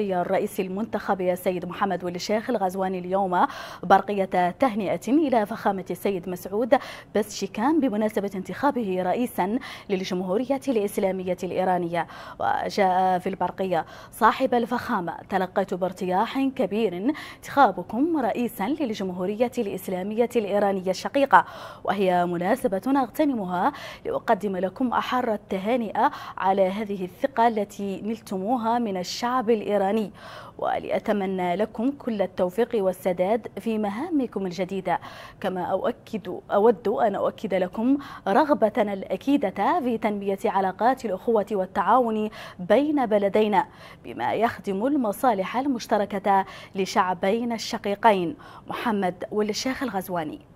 الرئيس المنتخب يا سيد محمد والشيخ الغزواني اليوم برقية تهنئة إلى فخامة السيد مسعود بسشيكان بمناسبة انتخابه رئيسا للجمهورية الإسلامية الإيرانية وجاء في البرقية صاحب الفخامة تلقيت بارتياح كبير انتخابكم رئيسا للجمهورية الإسلامية الإيرانية الشقيقة وهي مناسبة أغتنمها لأقدم لكم أحر التهنئة على هذه الثقة التي نلتموها من الشعب الإيراني الإيراني ولأتمنى لكم كل التوفيق والسداد في مهامكم الجديدة كما أؤكد أود أن أؤكد لكم رغبتنا الأكيدة في تنمية علاقات الأخوة والتعاون بين بلدينا بما يخدم المصالح المشتركة لشعبين الشقيقين محمد والشيخ الغزواني